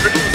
Thank you.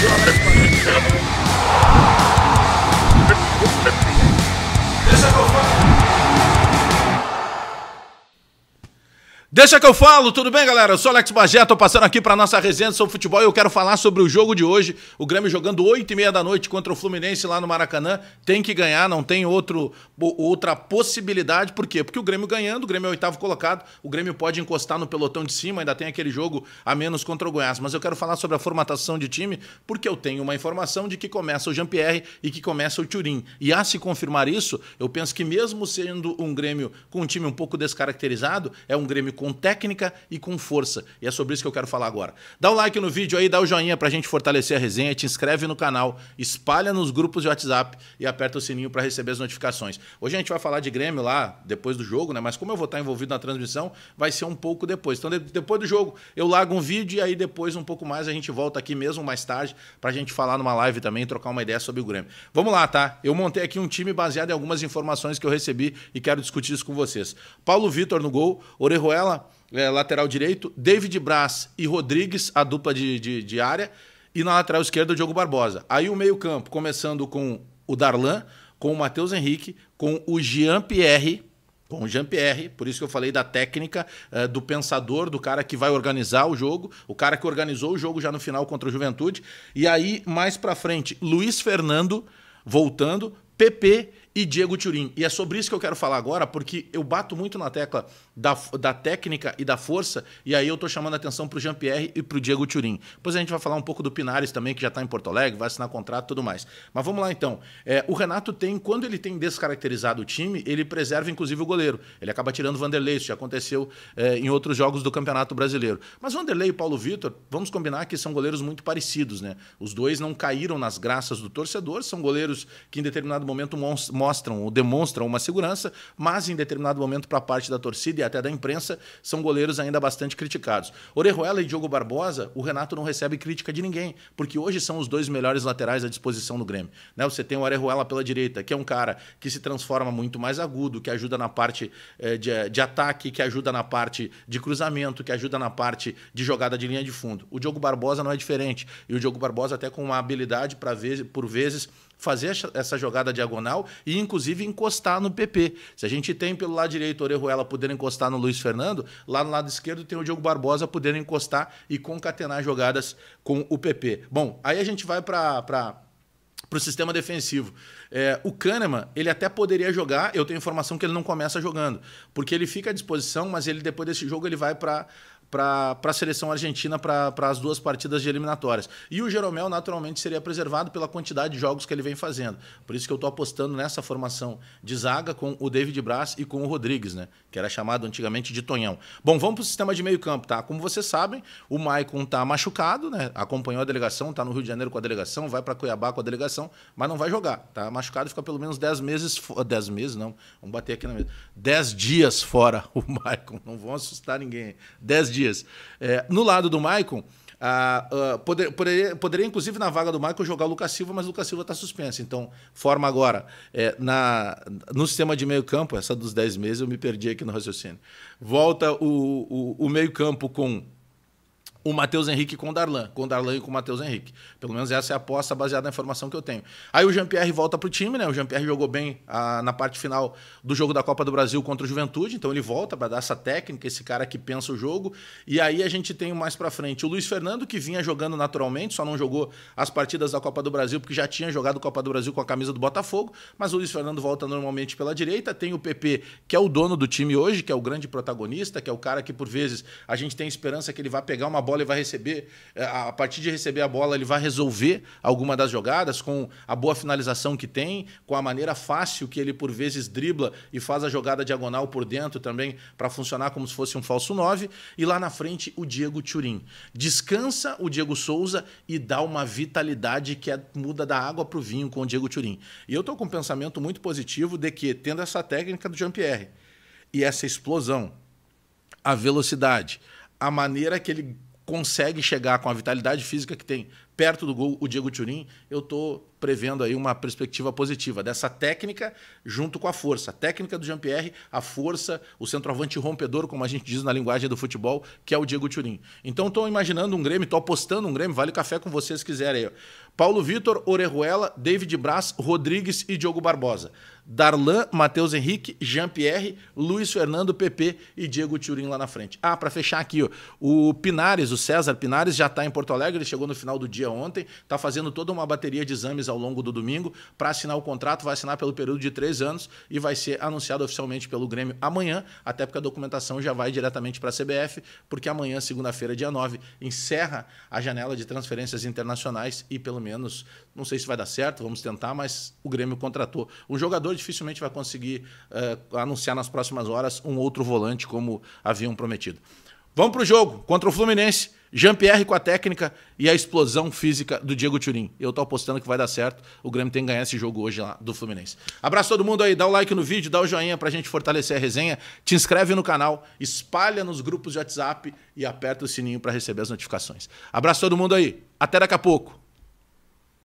Deixa que eu falo, tudo bem, galera? Eu sou Alex Bagé, tô passando aqui para nossa resenha sobre futebol e eu quero falar sobre o jogo de hoje. O Grêmio jogando 8 e meia da noite contra o Fluminense lá no Maracanã. Tem que ganhar, não tem outro, outra possibilidade. Por quê? Porque o Grêmio ganhando, o Grêmio é o oitavo colocado, o Grêmio pode encostar no pelotão de cima, ainda tem aquele jogo a menos contra o Goiás. Mas eu quero falar sobre a formatação de time, porque eu tenho uma informação de que começa o Jean-Pierre e que começa o Turim. E a se confirmar isso, eu penso que mesmo sendo um Grêmio com um time um pouco descaracterizado, é um Grêmio com com técnica e com força. E é sobre isso que eu quero falar agora. Dá o um like no vídeo aí, dá o um joinha pra gente fortalecer a resenha, te inscreve no canal, espalha nos grupos de WhatsApp e aperta o sininho para receber as notificações. Hoje a gente vai falar de Grêmio lá depois do jogo, né? Mas como eu vou estar envolvido na transmissão, vai ser um pouco depois. Então, de depois do jogo, eu lago um vídeo e aí depois, um pouco mais, a gente volta aqui mesmo mais tarde pra gente falar numa live também, trocar uma ideia sobre o Grêmio. Vamos lá, tá? Eu montei aqui um time baseado em algumas informações que eu recebi e quero discutir isso com vocês. Paulo Vitor no gol, Orejuela é, lateral direito, David Braz e Rodrigues, a dupla de, de, de área, e na lateral esquerda o Diogo Barbosa. Aí o meio-campo, começando com o Darlan, com o Matheus Henrique, com o Jean Pierre, com o Jean Pierre, por isso que eu falei da técnica, é, do pensador, do cara que vai organizar o jogo, o cara que organizou o jogo já no final contra o Juventude. E aí, mais para frente, Luiz Fernando voltando, PP e Diego Turim. E é sobre isso que eu quero falar agora, porque eu bato muito na tecla da, da técnica e da força, e aí eu estou chamando a atenção para o Jean-Pierre e para o Diego Turim. Depois a gente vai falar um pouco do Pinares também, que já está em Porto Alegre, vai assinar contrato e tudo mais. Mas vamos lá então. É, o Renato tem, quando ele tem descaracterizado o time, ele preserva inclusive o goleiro. Ele acaba tirando o Vanderlei, isso já aconteceu é, em outros jogos do Campeonato Brasileiro. Mas Vanderlei e Paulo Vitor, vamos combinar que são goleiros muito parecidos, né? Os dois não caíram nas graças do torcedor, são goleiros que em determinado momento mostram mostram ou demonstram uma segurança, mas em determinado momento, para parte da torcida e até da imprensa, são goleiros ainda bastante criticados. Orejuela e Diogo Barbosa, o Renato não recebe crítica de ninguém, porque hoje são os dois melhores laterais à disposição do Grêmio. Né? Você tem o Orejuela pela direita, que é um cara que se transforma muito mais agudo, que ajuda na parte eh, de, de ataque, que ajuda na parte de cruzamento, que ajuda na parte de jogada de linha de fundo. O Diogo Barbosa não é diferente, e o Diogo Barbosa até com uma habilidade para por vezes fazer essa jogada diagonal e, inclusive, encostar no PP. Se a gente tem pelo lado direito o Orejuela podendo encostar no Luiz Fernando, lá no lado esquerdo tem o Diogo Barbosa podendo encostar e concatenar jogadas com o PP. Bom, aí a gente vai para para o sistema defensivo. É, o Kahneman, ele até poderia jogar, eu tenho informação que ele não começa jogando, porque ele fica à disposição, mas ele depois desse jogo ele vai para para a seleção argentina para as duas partidas de eliminatórias. E o Jeromel, naturalmente, seria preservado pela quantidade de jogos que ele vem fazendo. Por isso que eu estou apostando nessa formação de zaga com o David Braz e com o Rodrigues, né? que era chamado antigamente de Tonhão. Bom, vamos para o sistema de meio campo, tá? Como vocês sabem, o Maicon está machucado, né? acompanhou a delegação, está no Rio de Janeiro com a delegação, vai para Cuiabá com a delegação, mas não vai jogar. Tá machucado e fica pelo menos 10 meses... 10 meses, não. Vamos bater aqui na mesa. 10 dias fora o Maicon. Não vão assustar ninguém. 10 dias dias. É, no lado do Maicon, poder, poderia, poderia, inclusive, na vaga do Maicon jogar o Lucas Silva, mas o Lucas Silva está suspenso. Então, forma agora. É, na, no sistema de meio-campo, essa dos 10 meses, eu me perdi aqui no raciocínio. Volta o, o, o meio-campo com o Matheus Henrique com o Darlan. Com o Darlan e com o Matheus Henrique. Pelo menos essa é a aposta baseada na informação que eu tenho. Aí o Jean-Pierre volta para o time, né? O Jean-Pierre jogou bem ah, na parte final do jogo da Copa do Brasil contra o Juventude, então ele volta para dar essa técnica, esse cara que pensa o jogo. E aí a gente tem mais para frente o Luiz Fernando, que vinha jogando naturalmente, só não jogou as partidas da Copa do Brasil, porque já tinha jogado Copa do Brasil com a camisa do Botafogo, mas o Luiz Fernando volta normalmente pela direita. Tem o PP, que é o dono do time hoje, que é o grande protagonista, que é o cara que por vezes a gente tem esperança que ele vai pegar uma bola bola e vai receber, eh, a partir de receber a bola, ele vai resolver alguma das jogadas com a boa finalização que tem, com a maneira fácil que ele por vezes dribla e faz a jogada diagonal por dentro também para funcionar como se fosse um falso 9. E lá na frente, o Diego Turim. Descansa o Diego Souza e dá uma vitalidade que é, muda da água para o vinho com o Diego Turim. E eu estou com um pensamento muito positivo de que, tendo essa técnica do Jean-Pierre e essa explosão, a velocidade, a maneira que ele consegue chegar com a vitalidade física que tem perto do gol o Diego Turin, eu estou prevendo aí uma perspectiva positiva dessa técnica junto com a força. A técnica do Jean-Pierre, a força, o centroavante rompedor, como a gente diz na linguagem do futebol, que é o Diego Turin. Então estou imaginando um Grêmio, estou apostando um Grêmio, vale café com vocês quiserem aí. Paulo Vitor, Orejuela, David Braz, Rodrigues e Diogo Barbosa. Darlan, Matheus Henrique, Jean-Pierre, Luiz Fernando, PP e Diego Turim lá na frente. Ah, para fechar aqui, ó, o Pinares, o César Pinares já está em Porto Alegre, ele chegou no final do dia ontem, está fazendo toda uma bateria de exames ao longo do domingo para assinar o contrato, vai assinar pelo período de três anos e vai ser anunciado oficialmente pelo Grêmio amanhã, até porque a documentação já vai diretamente para a CBF, porque amanhã, segunda-feira, dia 9, encerra a janela de transferências internacionais e pelo menos, não sei se vai dar certo, vamos tentar, mas o Grêmio contratou um jogador dificilmente vai conseguir uh, anunciar nas próximas horas um outro volante como haviam prometido. Vamos para o jogo contra o Fluminense. Jean-Pierre com a técnica e a explosão física do Diego Turim. Eu tô apostando que vai dar certo. O Grêmio tem que ganhar esse jogo hoje lá do Fluminense. Abraço todo mundo aí, dá o like no vídeo, dá o joinha pra gente fortalecer a resenha. Te inscreve no canal, espalha nos grupos de WhatsApp e aperta o sininho para receber as notificações. Abraço todo mundo aí. Até daqui a pouco.